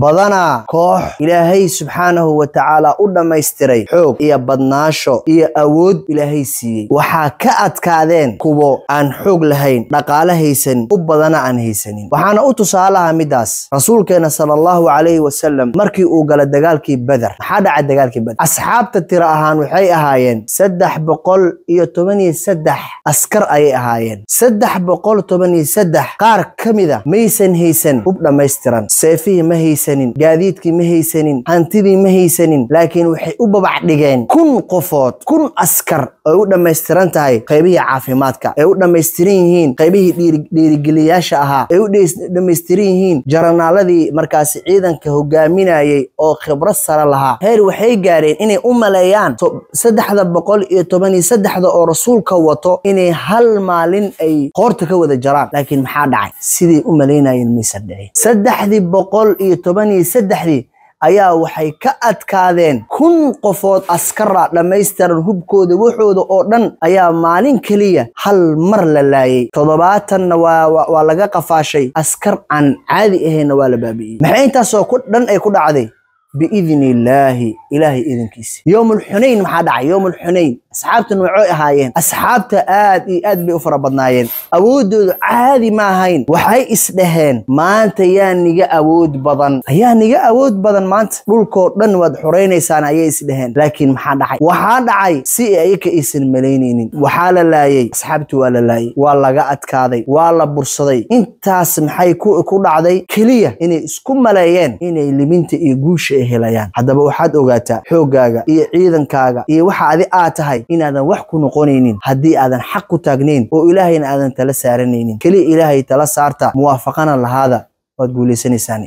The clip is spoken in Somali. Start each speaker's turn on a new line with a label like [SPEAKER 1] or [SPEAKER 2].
[SPEAKER 1] badanaa koox ilaahay subxaanahu wa tacaala u dhammaystiray xoog iyo badnaasho iyo awood ilaahay siiyey waxaa ka adkaadeen kuwo aan xoog lahayn dhaqaale haysan u badana aan haysanin waxaana u tusaalaha middaas rasuulkeenna sala allahu calayhi wasalam markii uu gala dagaalkii beder maxaa dhacay dagaalkii beder asxaabta tira ahaan waxay ahaayeen saddex boqol iyo toban iyo saddex askar ayay ahaayeen saddex boqol toban iyo saddex qaar ka mida ah, maysan haysan hub dhammaystiran seefihii ma haysan haysanin gaadiidkii ma haysanin hantidii ma haysanin laakiin waxay u babacdhigeen kun qofood kun askar ay u dhammaystiran tahay qaybihii caafimaadka ay u dhammaystiran yihiin qaybihii dhiirigeliyaasha ahaa ay u dhammaystiran yihiin jaranaaladii markaasi ciidanka hogaaminayey oo khibrad sare lahaa heer waxay gaareen inay u maleeyaan saddexda boqol iyo toban iyo saddexda oo rasuulka wato inay hal maalin ay qoorta ka wada jaraan laakiin maxaa dhacay siday u malaynayeen maysan dhicin saddexdii boqol iyo toban toban iyo saddexdii ayaa waxay ka adkaadeen kun qofood askara dhammaystiran hubkooda waxooda oo dhan ayaa maalin keliya hal mar la laayay toddobaatanna waa laga qafaashay askar aan caadi ahaynna waa la baabi'iyey maxay intaasoo ku dhan ay ku dhacday biidn illaahi ilaahay idankiisa yowmulxunayn maxaa dhacay yowmulxunayn asxaabta noocoy ahaayeen asxaabta aad iyo aad bay u fara badnaayeen awooddoodu caadi ma ahayn waxay isdhaheen maanta yaa niga awood badan ayaa niga awood badan maanta dhulkoo dhan waad xoraynaysaan ayay isdhaheen laakiin maxaa dhacay waxaa dhacay si ayaka aysan malaynaynin waxaa la laayey asxaabtu waa la laayay waa laga adkaaday waa la bursaday intaas maxay ku dhacday keliya inay isku maleeyeen inay liminta iyo guusha helayaan haddaba waxaad ogaataa xooggaaga iyo ciidankaaga iyo waxa adi aad tahay inaadan wax ku noqonaynin haddii aadan xaq ku taagnayn oo ilaahayna aadan tala saaranaynin keliya ilaahay tala saarta muwaafaqana lahaada waad guulaysanaysaan